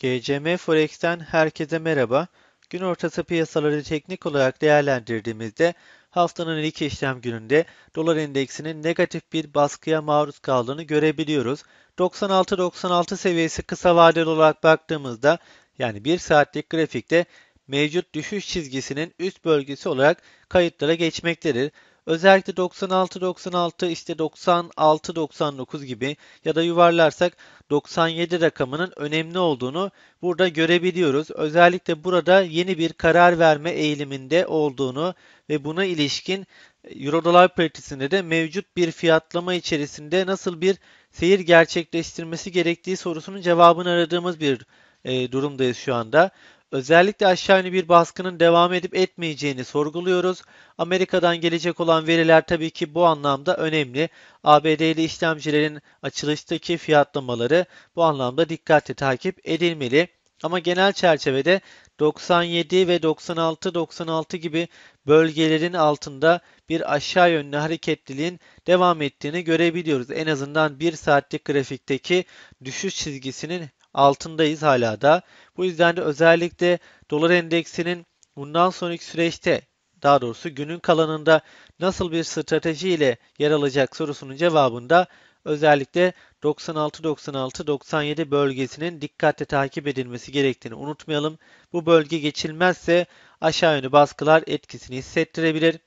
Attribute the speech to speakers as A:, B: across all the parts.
A: GCM Forex'ten herkese merhaba. Gün ortası piyasaları teknik olarak değerlendirdiğimizde haftanın ilk işlem gününde dolar endeksinin negatif bir baskıya maruz kaldığını görebiliyoruz. 96-96 seviyesi kısa vadeli olarak baktığımızda yani 1 saatlik grafikte mevcut düşüş çizgisinin üst bölgesi olarak kayıtlara geçmektedir. Özellikle 96 96 işte 96 99 gibi ya da yuvarlarsak 97 rakamının önemli olduğunu burada görebiliyoruz. Özellikle burada yeni bir karar verme eğiliminde olduğunu ve buna ilişkin e, Eurodolar paritesinde de mevcut bir fiyatlama içerisinde nasıl bir seyir gerçekleştirmesi gerektiği sorusunun cevabını aradığımız bir e, durumdayız şu anda. Özellikle aşağı yönlü bir baskının devam edip etmeyeceğini sorguluyoruz. Amerika'dan gelecek olan veriler tabii ki bu anlamda önemli. ABD'li işlemcilerin açılıştaki fiyatlamaları bu anlamda dikkatle takip edilmeli. Ama genel çerçevede 97 ve 96-96 gibi bölgelerin altında bir aşağı yönlü hareketliliğin devam ettiğini görebiliyoruz. En azından 1 saatlik grafikteki düşüş çizgisinin altındayız hala da. Bu yüzden de özellikle dolar endeksinin bundan sonraki süreçte daha doğrusu günün kalanında nasıl bir stratejiyle yer alacak sorusunun cevabında özellikle 96-96-97 bölgesinin dikkatle takip edilmesi gerektiğini unutmayalım. Bu bölge geçilmezse aşağı yönlü baskılar etkisini hissettirebilir.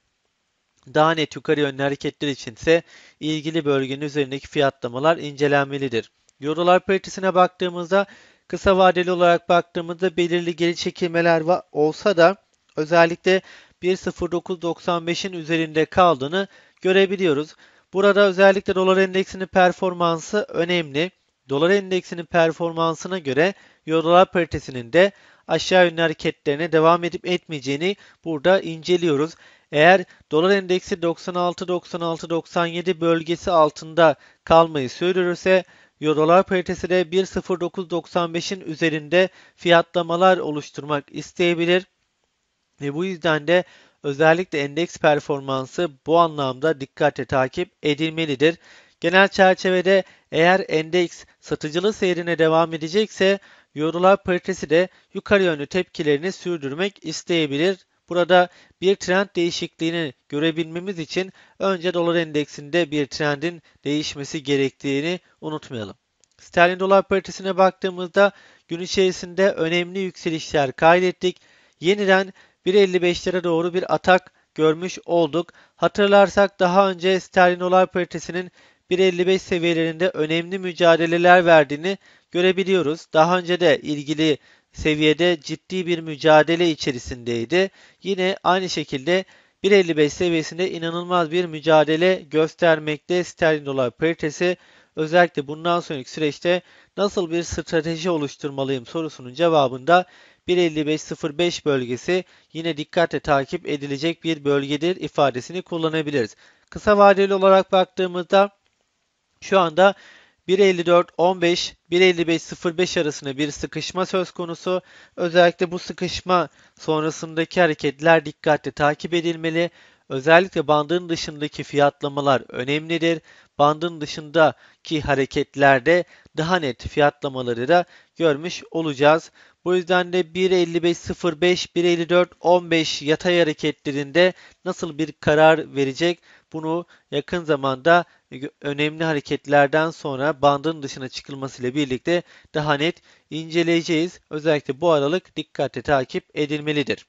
A: Daha net yukarı yönlü hareketler içinse ilgili bölgenin üzerindeki fiyatlamalar incelenmelidir. Euro paritesine baktığımızda kısa vadeli olarak baktığımızda belirli geri çekilmeler olsa da özellikle 1.0995'in üzerinde kaldığını görebiliyoruz. Burada özellikle dolar endeksinin performansı önemli. Dolar endeksinin performansına göre euro paritesinin de aşağı yönlü hareketlerine devam edip etmeyeceğini burada inceliyoruz. Eğer dolar endeksi 96-96-97 bölgesi altında kalmayı sürdürürse Euro dolar paritesi de 1.0995'in üzerinde fiyatlamalar oluşturmak isteyebilir. Ve bu yüzden de özellikle endeks performansı bu anlamda dikkatle takip edilmelidir. Genel çerçevede eğer endeks satıcılı seyrine devam edecekse Euro paritesi de yukarı yönlü tepkilerini sürdürmek isteyebilir. Burada bir trend değişikliğini görebilmemiz için önce dolar endeksinde bir trendin değişmesi gerektiğini unutmayalım. Sterlin dolar paritesine baktığımızda gün içerisinde önemli yükselişler kaydettik. Yeniden 1.55'lere doğru bir atak görmüş olduk. Hatırlarsak daha önce sterlin dolar paritesinin 1.55 seviyelerinde önemli mücadeleler verdiğini görebiliyoruz. Daha önce de ilgili seviyede ciddi bir mücadele içerisindeydi. Yine aynı şekilde 1.55 seviyesinde inanılmaz bir mücadele göstermekte sterlin dolar paritesi. Özellikle bundan sonraki süreçte nasıl bir strateji oluşturmalıyım sorusunun cevabında 1.55.05 bölgesi yine dikkatle takip edilecek bir bölgedir ifadesini kullanabiliriz. Kısa vadeli olarak baktığımızda şu anda 154-15, 155-05 arasında bir sıkışma söz konusu. Özellikle bu sıkışma sonrasındaki hareketler dikkatle takip edilmeli. Özellikle bandın dışındaki fiyatlamalar önemlidir bandın dışındaki hareketlerde daha net fiyatlamaları da görmüş olacağız. Bu yüzden de 1.55.05, 1.54.15 yatay hareketlerinde nasıl bir karar verecek bunu yakın zamanda önemli hareketlerden sonra bandın dışına çıkılmasıyla birlikte daha net inceleyeceğiz. Özellikle bu aralık dikkatle takip edilmelidir.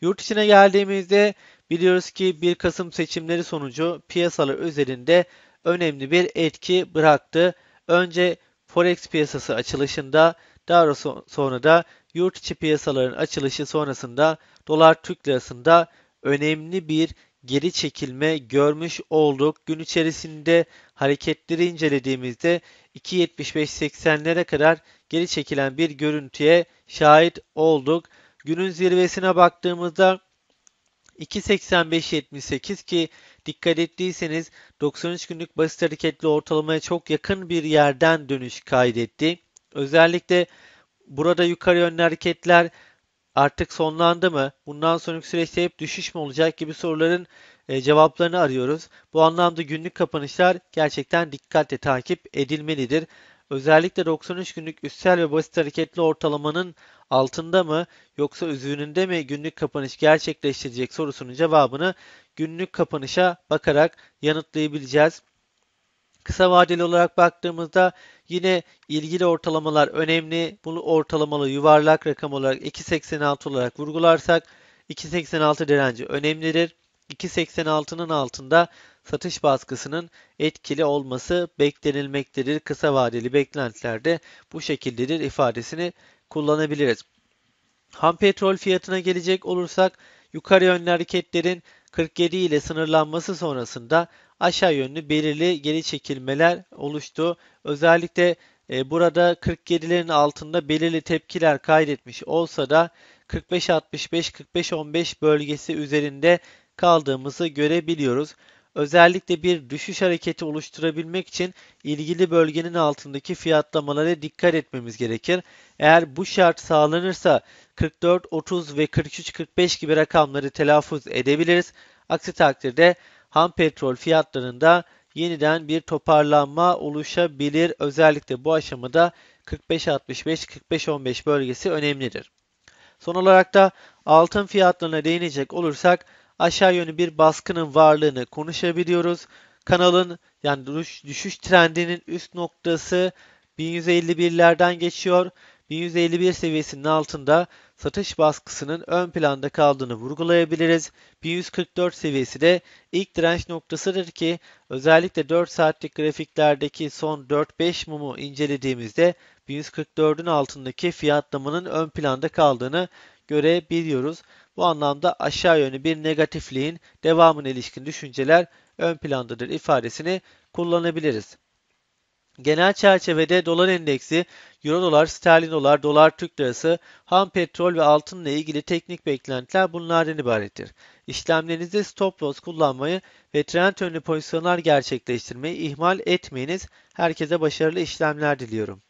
A: Yurt içine geldiğimizde biliyoruz ki 1 Kasım seçimleri sonucu piyasalar üzerinde önemli bir etki bıraktı. Önce forex piyasası açılışında daha sonra da yurt içi piyasaların açılışı sonrasında dolar Türk lirasında önemli bir geri çekilme görmüş olduk. Gün içerisinde hareketleri incelediğimizde 2.75-80'lere kadar geri çekilen bir görüntüye şahit olduk. Günün zirvesine baktığımızda 2.85.78 ki dikkat ettiyseniz 93 günlük basit hareketli ortalamaya çok yakın bir yerden dönüş kaydetti. Özellikle burada yukarı yönlü hareketler artık sonlandı mı? Bundan sonraki süreçte hep düşüş mü olacak gibi soruların e, cevaplarını arıyoruz. Bu anlamda günlük kapanışlar gerçekten dikkatle takip edilmelidir. Özellikle 93 günlük üstsel ve basit hareketli ortalamanın altında mı yoksa üzerinde mi günlük kapanış gerçekleştirecek sorusunun cevabını günlük kapanışa bakarak yanıtlayabileceğiz. Kısa vadeli olarak baktığımızda yine ilgili ortalamalar önemli. Bunu ortalamalı yuvarlak rakam olarak 2.86 olarak vurgularsak 2.86 direnci önemlidir. 2.86'nın altında satış baskısının etkili olması beklenilmektedir. Kısa vadeli beklentilerde bu şekildedir ifadesini kullanabiliriz. Ham petrol fiyatına gelecek olursak yukarı yönlü hareketlerin 47 ile sınırlanması sonrasında aşağı yönlü belirli geri çekilmeler oluştu. Özellikle e, burada 47'lerin altında belirli tepkiler kaydetmiş olsa da 45-65-45-15 bölgesi üzerinde kaldığımızı görebiliyoruz. Özellikle bir düşüş hareketi oluşturabilmek için ilgili bölgenin altındaki fiyatlamalara dikkat etmemiz gerekir. Eğer bu şart sağlanırsa 44, 30 ve 43, 45 gibi rakamları telaffuz edebiliriz. Aksi takdirde ham petrol fiyatlarında yeniden bir toparlanma oluşabilir. Özellikle bu aşamada 45-65-45-15 bölgesi önemlidir. Son olarak da altın fiyatlarına değinecek olursak aşağı yönlü bir baskının varlığını konuşabiliyoruz. Kanalın yani düşüş trendinin üst noktası 1151'lerden geçiyor 1151 seviyesinin altında satış baskısının ön planda kaldığını vurgulayabiliriz. 1144 seviyesi de ilk direnç noktasıdır ki özellikle 4 saatlik grafiklerdeki son 4-5 mumu incelediğimizde 1144'ün altındaki fiyatlamanın ön planda kaldığını görebiliyoruz. Bu anlamda aşağı yönlü bir negatifliğin devamına ilişkin düşünceler ön plandadır ifadesini kullanabiliriz. Genel çerçevede dolar endeksi, euro dolar, sterlin dolar, dolar Türk lirası, ham petrol ve altınla ilgili teknik beklentiler bunlardan ibarettir. İşlemlerinizde stop loss kullanmayı ve trend yönlü pozisyonlar gerçekleştirmeyi ihmal etmeyiniz. Herkese başarılı işlemler diliyorum.